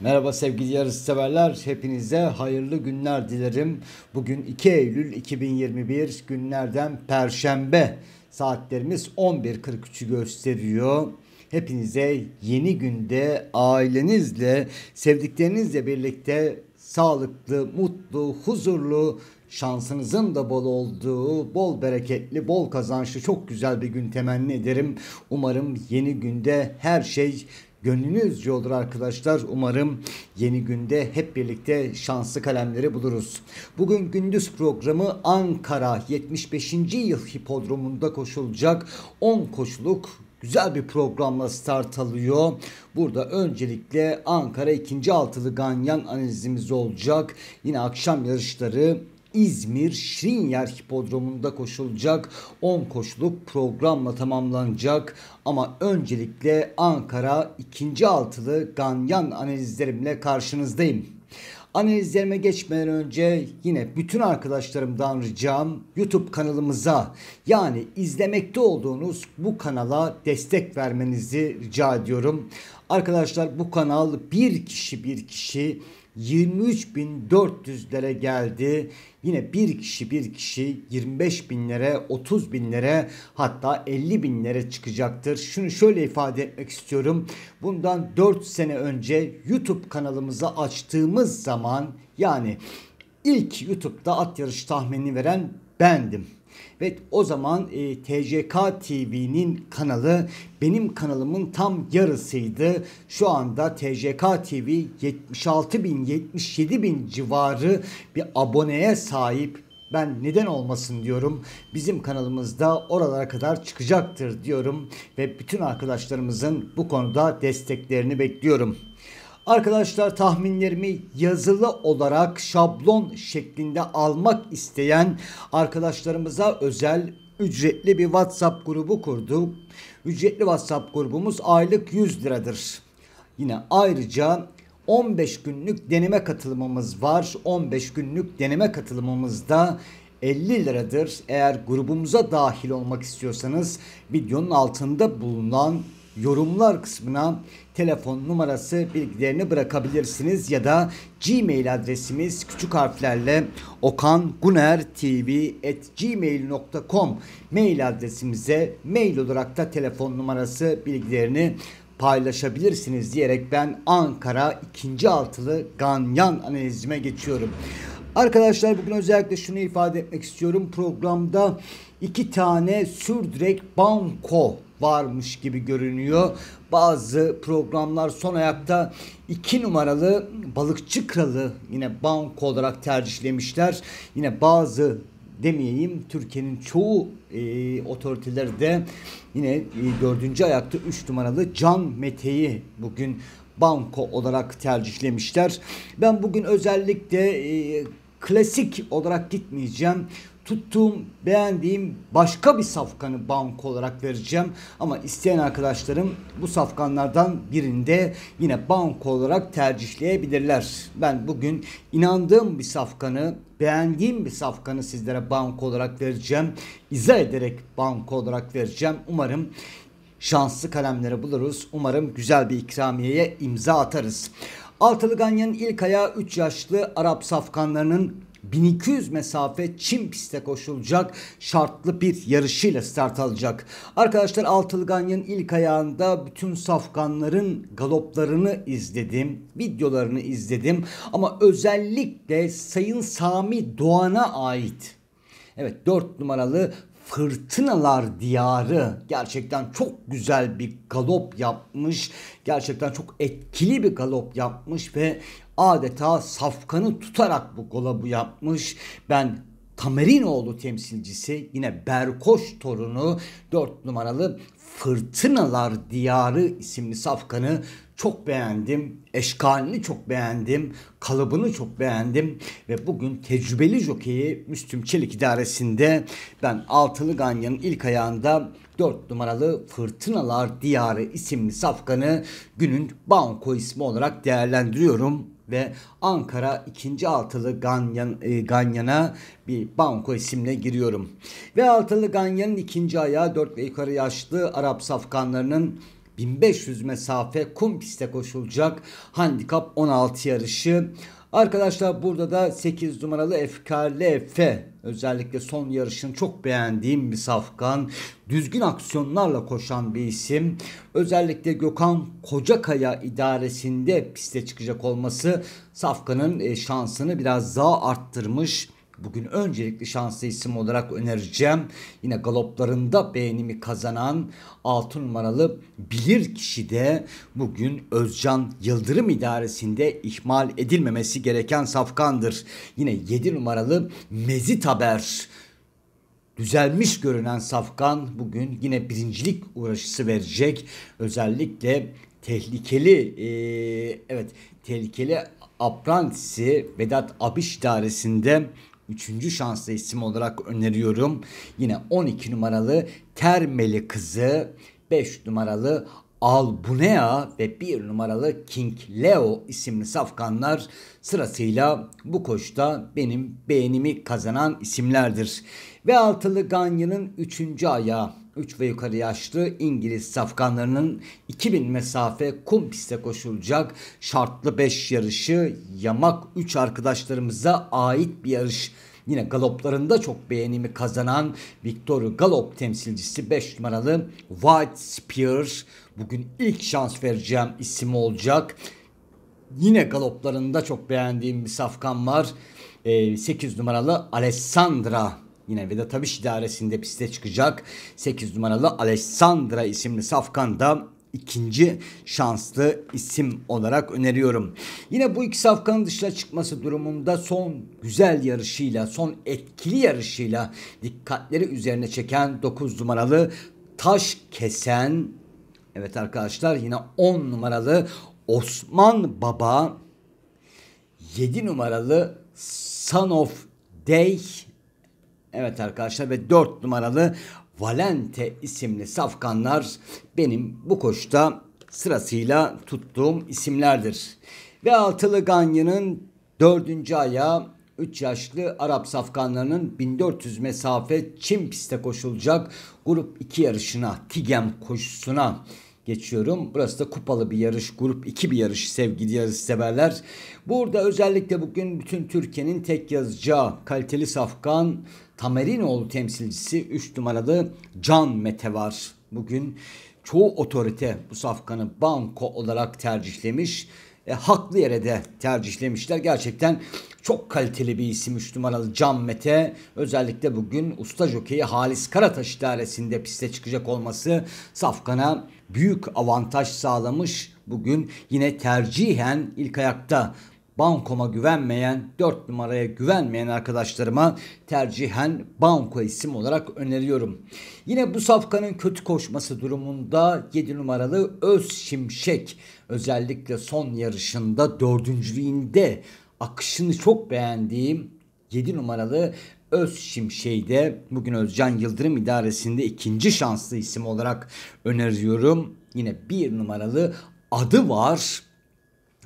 Merhaba sevgili severler, Hepinize hayırlı günler dilerim. Bugün 2 Eylül 2021 günlerden Perşembe. Saatlerimiz 11.43'ü gösteriyor. Hepinize yeni günde ailenizle, sevdiklerinizle birlikte sağlıklı, mutlu, huzurlu, şansınızın da bol olduğu, bol bereketli, bol kazançlı çok güzel bir gün temenni ederim. Umarım yeni günde her şey Gönlünüz yoldur arkadaşlar. Umarım yeni günde hep birlikte şanslı kalemleri buluruz. Bugün gündüz programı Ankara 75. yıl hipodromunda koşulacak 10 koşuluk güzel bir programla start alıyor. Burada öncelikle Ankara 2. altılı ganyan analizimiz olacak. Yine akşam yarışları İzmir Şirinyer Hipodromu'nda koşulacak 10 koşuluk programla tamamlanacak ama öncelikle Ankara ikinci altılı ganyan analizlerimle karşınızdayım. Analizlerime geçmeden önce yine bütün arkadaşlarımdan ricam YouTube kanalımıza yani izlemekte olduğunuz bu kanala destek vermenizi rica ediyorum. Arkadaşlar bu kanal bir kişi bir kişi 23.400'lere geldi. Yine bir kişi bir kişi 25 binlere, 30 binlere hatta 50 binlere çıkacaktır. Şunu şöyle ifade etmek istiyorum. Bundan 4 sene önce YouTube kanalımızı açtığımız zaman yani ilk YouTube'da at yarış tahmini veren bendim. Ve o zaman e, TCK TV'nin kanalı benim kanalımın tam yarısıydı. Şu anda TCK TV 76 bin 77 bin civarı bir aboneye sahip ben neden olmasın diyorum. Bizim kanalımızda oralara kadar çıkacaktır diyorum ve bütün arkadaşlarımızın bu konuda desteklerini bekliyorum. Arkadaşlar tahminlerimi yazılı olarak şablon şeklinde almak isteyen arkadaşlarımıza özel ücretli bir WhatsApp grubu kurduk. Ücretli WhatsApp grubumuz aylık 100 liradır. Yine ayrıca 15 günlük deneme katılımımız var. 15 günlük deneme katılımımızda 50 liradır. Eğer grubumuza dahil olmak istiyorsanız videonun altında bulunan yorumlar kısmına telefon numarası bilgilerini bırakabilirsiniz ya da gmail adresimiz küçük harflerle okangunertv.gmail.com mail adresimize mail olarak da telefon numarası bilgilerini paylaşabilirsiniz diyerek ben Ankara 2. altılı ganyan analizime geçiyorum. Arkadaşlar bugün özellikle şunu ifade etmek istiyorum. Programda iki tane sürdürek banko varmış gibi görünüyor. Bazı programlar son ayakta 2 numaralı balıkçı kralı yine banko olarak tercihlemişler. Yine bazı demeyeyim Türkiye'nin çoğu e, otoriteleri de yine e, dördüncü ayakta 3 numaralı Can Mete'yi bugün banko olarak tercihlemişler. Ben bugün özellikle e, klasik olarak gitmeyeceğim tuttuğum, beğendiğim başka bir safkanı banko olarak vereceğim. Ama isteyen arkadaşlarım bu safkanlardan birinde yine banko olarak tercihleyebilirler. Ben bugün inandığım bir safkanı, beğendiğim bir safkanı sizlere banko olarak vereceğim. İzah ederek banko olarak vereceğim. Umarım şanslı kalemleri buluruz. Umarım güzel bir ikramiyeye imza atarız. Altılı Ganyan'ın ilk ayağı 3 yaşlı Arap safkanlarının 1200 mesafe çim piste koşulacak şartlı bir yarışıyla start alacak. Arkadaşlar Altılı ilk ayağında bütün safkanların galoplarını izledim. Videolarını izledim. Ama özellikle Sayın Sami Doğan'a ait. Evet 4 numaralı Fırtınalar Diyarı gerçekten çok güzel bir galop yapmış. Gerçekten çok etkili bir galop yapmış ve adeta safkanı tutarak bu golabı yapmış. Ben Tamerinoğlu temsilcisi yine Berkoş torunu 4 numaralı Fırtınalar Diyarı isimli safkanı çok beğendim. Eşkalini çok beğendim. Kalıbını çok beğendim. Ve bugün tecrübeli jokeyi Müslüm Çelik idaresinde ben Altılı Ganyan'ın ilk ayağında 4 numaralı Fırtınalar Diyarı isimli safkanı günün banko ismi olarak değerlendiriyorum ve Ankara ikinci Altılı Ganyan, e, Ganyan'a bir banko isimle giriyorum. Ve Altılı Ganyan'ın ikinci ayağı 4 ve yukarı yaşlı Arap safkanlarının 1500 mesafe kum piste koşulacak handikap 16 yarışı Arkadaşlar burada da 8 numaralı Efkar özellikle son yarışını çok beğendiğim bir safkan. Düzgün aksiyonlarla koşan bir isim. Özellikle Gökhan Kocakaya idaresinde piste çıkacak olması safkanın e, şansını biraz daha arttırmış bugün öncelikli şanslı isim olarak önereceğim. Yine galoplarında beğenimi kazanan 6 numaralı bilir kişi de bugün Özcan Yıldırım idaresinde ihmal edilmemesi gereken safkandır. Yine 7 numaralı Mezit Haber düzelmiş görünen Safkan bugün yine birincilik uğraşısı verecek. Özellikle tehlikeli e, evet tehlikeli Aprantisi Vedat Abiş idaresinde üçüncü şanslı isim olarak öneriyorum. Yine 12 numaralı Termeli Kızı, 5 numaralı Albunea ve bir numaralı King Leo isimli safkanlar sırasıyla bu koşta benim beğenimi kazanan isimlerdir. Ve altılı Ganyan'ın üçüncü ayağı 3 ve yukarı yaşlı İngiliz safkanlarının 2000 mesafe kum piste koşulacak şartlı 5 yarışı yamak 3 arkadaşlarımıza ait bir yarış. Yine galoplarında çok beğenimi kazanan Victor Galop temsilcisi 5 numaralı White Spear bugün ilk şans vereceğim isim olacak. Yine galoplarında çok beğendiğim bir safkan var. E, ee, 8 numaralı Alessandra yine Vedat Abiş idaresinde piste çıkacak. 8 numaralı Alessandra isimli safkan da ikinci şanslı isim olarak öneriyorum. Yine bu iki safkanın dışına çıkması durumunda son güzel yarışıyla, son etkili yarışıyla dikkatleri üzerine çeken 9 numaralı taş kesen Evet arkadaşlar yine 10 numaralı Osman Baba 7 numaralı Son of Day Evet arkadaşlar ve 4 numaralı Valente isimli safkanlar benim bu koşta sırasıyla tuttuğum isimlerdir. Ve altılı Ganya'nın dördüncü ayağı 3 yaşlı Arap safkanlarının 1400 mesafe Çin piste koşulacak grup 2 yarışına Tigem koşusuna geçiyorum. Burası da kupalı bir yarış, grup 2 bir yarış sevgili yarışseverler. Burada özellikle bugün bütün Türkiye'nin tek yazacağı kaliteli safkan Tamerinoğlu temsilcisi 3 numaralı Can Mete var. Bugün çoğu otorite bu safkanı banko olarak tercihlemiş e, haklı yere de tercihlemişler. Gerçekten çok kaliteli bir isim 3 numaralı Can Mete. Özellikle bugün usta jokeyi Halis Karataş idaresinde piste çıkacak olması Safkan'a büyük avantaj sağlamış. Bugün yine tercihen ilk ayakta Bankoma güvenmeyen, 4 numaraya güvenmeyen arkadaşlarıma tercihen Banko isim olarak öneriyorum. Yine bu safkanın kötü koşması durumunda 7 numaralı Öz Şimşek özellikle son yarışında dördüncülüğünde akışını çok beğendiğim 7 numaralı Öz Şimşek'de bugün Özcan Yıldırım idaresinde ikinci şanslı isim olarak öneriyorum. Yine bir numaralı adı var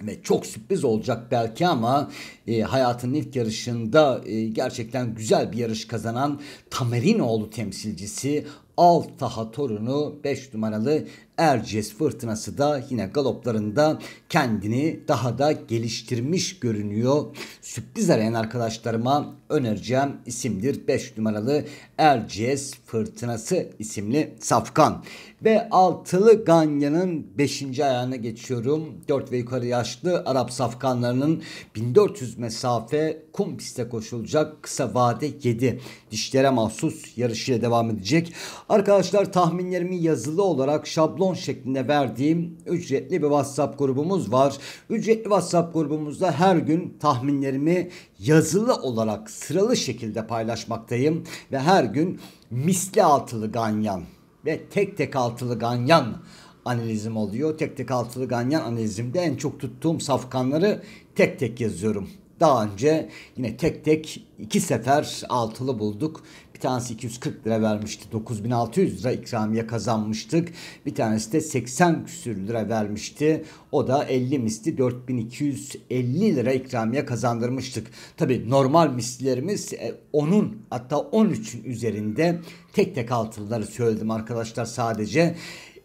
ve çok sürpriz olacak belki ama e, hayatının ilk yarışında e, gerçekten güzel bir yarış kazanan Tamerinoğlu temsilcisi Altaha torunu 5 numaralı Erciyes fırtınası da yine galoplarında kendini daha da geliştirmiş görünüyor. Sürpriz arayan arkadaşlarıma önereceğim isimdir 5 numaralı Erciyes fırtınası isimli safkan. Ve altılı Ganya'nın 5. ayağına geçiyorum. 4 ve yukarı yaşlı Arap safkanlarının 1400 mesafe kum piste koşulacak kısa vade 7 dişlere mahsus yarışıyla devam edecek. Arkadaşlar tahminlerimi yazılı olarak şablon şeklinde verdiğim ücretli bir WhatsApp grubumuz var. Ücretli WhatsApp grubumuzda her gün tahminlerimi yazılı olarak sıralı şekilde paylaşmaktayım ve her gün misli altılı ganyan ve tek tek altılı ganyan analizim oluyor. Tek tek altılı ganyan analizimde en çok tuttuğum safkanları tek tek yazıyorum. Daha önce yine tek tek iki sefer altılı bulduk tanesi 240 lira vermişti. 9600 lira ikramiye kazanmıştık. Bir tanesi de 80 küsür lira vermişti. O da 50 misli 4250 lira ikramiye kazandırmıştık. Tabi normal mislilerimiz e, onun hatta 13'ün üzerinde tek tek altınları söyledim arkadaşlar sadece.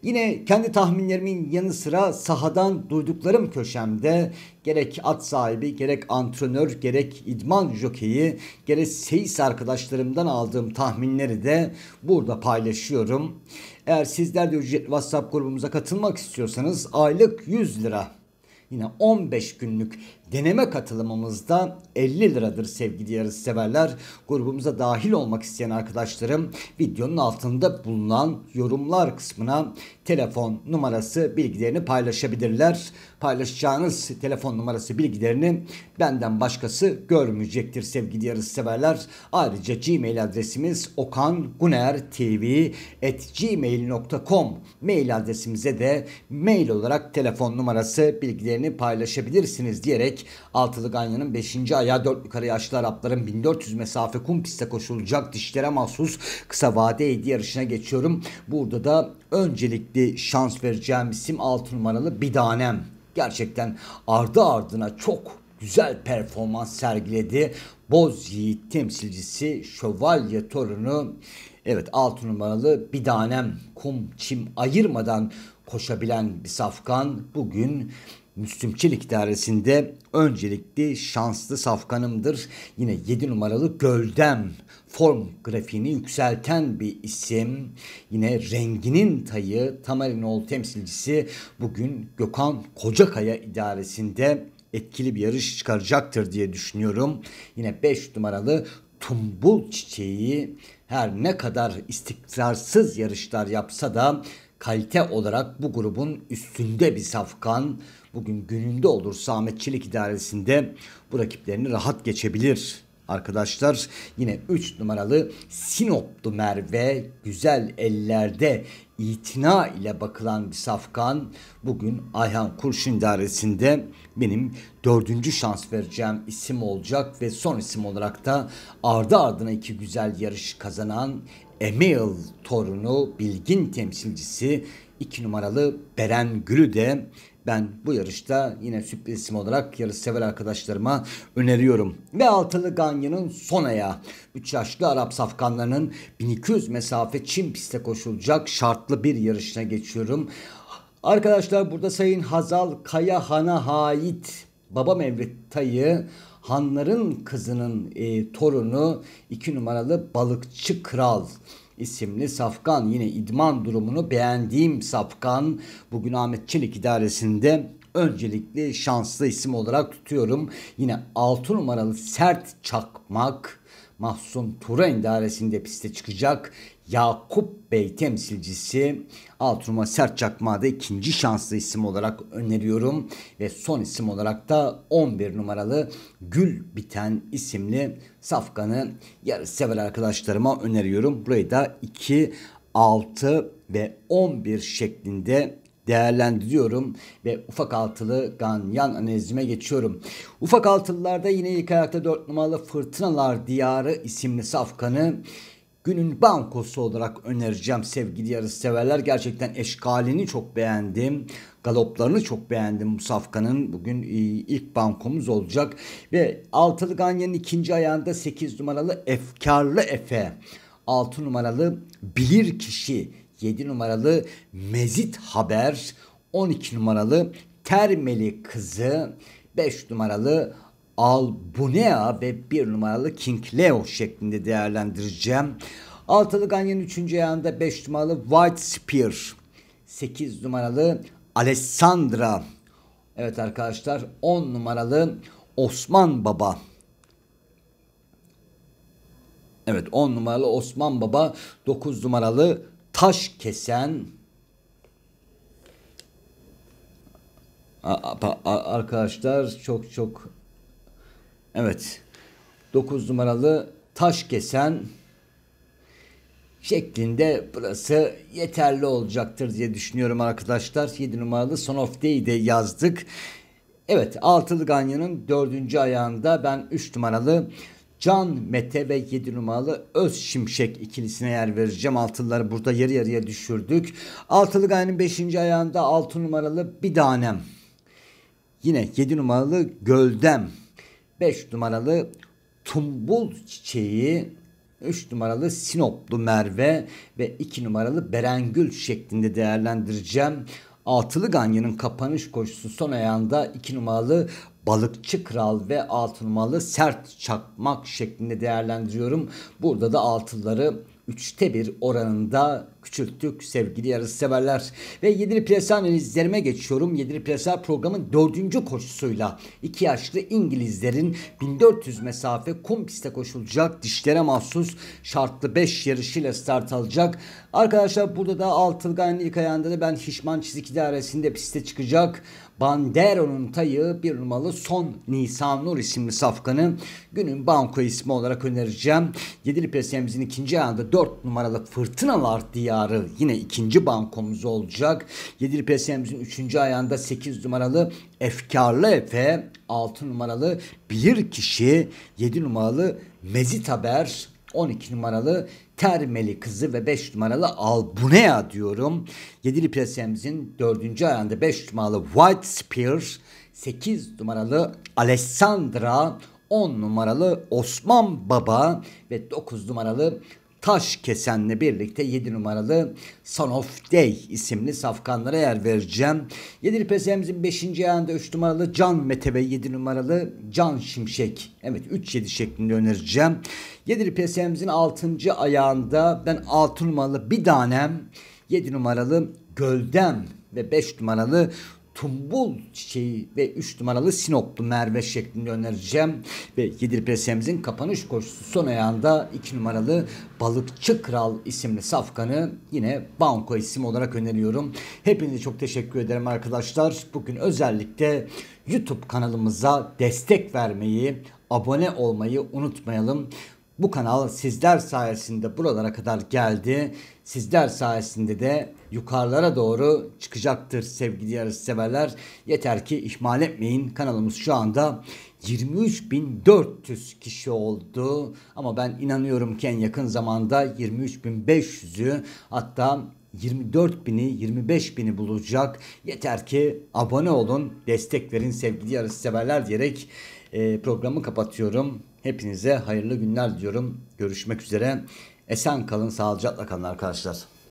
Yine kendi tahminlerimin yanı sıra sahadan duyduklarım köşemde gerek at sahibi, gerek antrenör, gerek idman jokeyi, gerek seyis arkadaşlarımdan aldığım tahminleri de burada paylaşıyorum. Eğer sizler de ücretli WhatsApp grubumuza katılmak istiyorsanız aylık 100 lira yine 15 günlük deneme katılımımızda 50 liradır sevgili yarışseverler. Grubumuza dahil olmak isteyen arkadaşlarım videonun altında bulunan yorumlar kısmına telefon numarası bilgilerini paylaşabilirler. Paylaşacağınız telefon numarası bilgilerini benden başkası görmeyecektir sevgili yarışseverler. Ayrıca gmail adresimiz okangunertv.gmail.com mail adresimize de mail olarak telefon numarası bilgilerini paylaşabilirsiniz diyerek Altılı Ganya'nın 5. ayağı 4 yukarı yaşlı Arapların 1400 mesafe kum piste koşulacak dişlere mahsus kısa vade 7 yarışına geçiyorum. Burada da öncelikli şans vereceğim isim 6 numaralı Bidanem. Gerçekten ardı ardına çok güzel performans sergiledi. Boz Yiğit temsilcisi Şövalye Torunu evet 6 numaralı Bidanem kum çim ayırmadan koşabilen bir safkan bugün Müslümçilik idaresinde öncelikli şanslı safkanımdır. Yine 7 numaralı Göldem form grafiğini yükselten bir isim. Yine renginin tayı Tamarinoğlu temsilcisi bugün Gökhan Kocakaya idaresinde etkili bir yarış çıkaracaktır diye düşünüyorum. Yine 5 numaralı Tumbul Çiçeği her ne kadar istikrarsız yarışlar yapsa da kalite olarak bu grubun üstünde bir safkan bugün gününde olur Samet Çelik idaresinde bu rakiplerini rahat geçebilir arkadaşlar. Yine 3 numaralı Sinoplu Merve güzel ellerde itina ile bakılan bir safkan bugün Ayhan Kurşun idaresinde benim dördüncü şans vereceğim isim olacak ve son isim olarak da ardı ardına iki güzel yarış kazanan Emil torunu bilgin temsilcisi 2 numaralı Beren Gül'ü de ben bu yarışta yine sürpriz isim olarak sever arkadaşlarıma öneriyorum. Ve altılı Ganya'nın son ayağı. 3 yaşlı Arap safkanlarının 1200 mesafe Çin piste koşulacak şartlı bir yarışına geçiyorum. Arkadaşlar burada Sayın Hazal Kayahana Han'a ait babam Evrit Tay'ı Hanların kızının e, torunu 2 numaralı balıkçı kral isimli Safkan yine idman durumunu beğendiğim Safkan bugün Ahmet Çelik idaresinde öncelikli şanslı isim olarak tutuyorum. Yine 6 numaralı sert çakmak Mahsun Tura idaresinde piste çıkacak. Yakup Bey temsilcisi Altruma Sert Çakmağı da ikinci şanslı isim olarak öneriyorum. Ve son isim olarak da 11 numaralı Gül Biten isimli safkanı sever arkadaşlarıma öneriyorum. Burayı da 2, 6 ve 11 şeklinde değerlendiriyorum ve ufak altılı ganyan analizime geçiyorum. Ufak altılılarda yine ilk ayakta 4 numaralı Fırtınalar Diyarı isimli safkanı günün bankosu olarak önereceğim sevgili yarış severler. Gerçekten eşkalini çok beğendim. Galoplarını çok beğendim Musafka'nın. Bugün e, ilk bankomuz olacak. Ve altılı Ganyan'ın ikinci ayağında 8 numaralı Efkarlı Efe. 6 numaralı Bilir Kişi. 7 numaralı Mezit Haber. 12 numaralı Termeli Kızı. 5 numaralı Albunea ve bir numaralı King Leo şeklinde değerlendireceğim. Altılı Ganyan'ın üçüncü ayağında beş numaralı White Spear. Sekiz numaralı Alessandra. Evet arkadaşlar on numaralı Osman Baba. Evet 10 numaralı Osman Baba, 9 numaralı Taş Kesen. A, a, a, arkadaşlar çok çok Evet. 9 numaralı taş kesen şeklinde burası yeterli olacaktır diye düşünüyorum arkadaşlar. 7 numaralı Son of Day'de yazdık. Evet altılı Ganya'nın dördüncü ayağında ben 3 numaralı Can Mete ve 7 numaralı Öz Şimşek ikilisine yer vereceğim. Altılıları burada yarı yarıya düşürdük. Altılı Ganya'nın 5. ayağında 6 numaralı Bir Danem. Yine 7 numaralı Göldem 5 numaralı Tumbul Çiçeği 3 numaralı Sinoplu Merve ve 2 numaralı Berengül şeklinde değerlendireceğim. Altılı Ganya'nın kapanış koşusu son ayağında 2 numaralı Balıkçı Kral ve 6 numaralı Sert Çakmak şeklinde değerlendiriyorum. Burada da altıları 3'te 1 oranında küçülttük sevgili severler Ve Yedili Plesa analizlerime geçiyorum. Yedili Plesa programın dördüncü koşusuyla iki yaşlı İngilizlerin 1400 mesafe kum piste koşulacak dişlere mahsus şartlı 5 yarışıyla start alacak. Arkadaşlar burada da Altılgay'ın ilk ayağında da ben Hişman Çizik İdaresi'nde piste çıkacak. Bandero'nun tayı bir numaralı Son Nisan Nur isimli safkanı günün banko ismi olarak önereceğim. Yedili Presiyemizin ikinci ayağında 4 numaralı Fırtınalar diye diyarı yine ikinci bankomuz olacak. Yedili PSM'imizin üçüncü ayağında 8 numaralı Efkarlı Efe, 6 numaralı Bilir kişi, 7 numaralı Mezit Haber, 12 numaralı Termeli Kızı ve 5 numaralı Albunea diyorum. Yedili Presem'izin 4. ayağında 5 numaralı White Spear, 8 numaralı Alessandra, 10 numaralı Osman Baba ve 9 numaralı Taş Kesen'le birlikte 7 numaralı Son of Day isimli safkanlara yer vereceğim. 7 PSM'imizin 5. ayağında 3 numaralı Can Mete ve 7 numaralı Can Şimşek. Evet 3-7 şeklinde önereceğim. 7 PSM'imizin 6. ayağında ben 6 numaralı bir tanem 7 numaralı Göldem ve 5 numaralı Tumbul çiçeği ve 3 numaralı Sinoplu Merve şeklinde önereceğim. Ve 7 presemizin kapanış koşusu son ayağında 2 numaralı Balıkçı Kral isimli safkanı yine Banko isim olarak öneriyorum. Hepinize çok teşekkür ederim arkadaşlar. Bugün özellikle YouTube kanalımıza destek vermeyi, abone olmayı unutmayalım. Bu kanal sizler sayesinde buralara kadar geldi. Sizler sayesinde de yukarılara doğru çıkacaktır sevgili yarışseverler. Yeter ki ihmal etmeyin. Kanalımız şu anda 23.400 kişi oldu. Ama ben inanıyorum ki en yakın zamanda 23.500'ü hatta 24 bini 25 bini bulacak. Yeter ki abone olun, destek verin sevgili yarışseverler diyerek e, programı kapatıyorum. Hepinize hayırlı günler diliyorum. Görüşmek üzere. Esen kalın, sağlıcakla kalın arkadaşlar.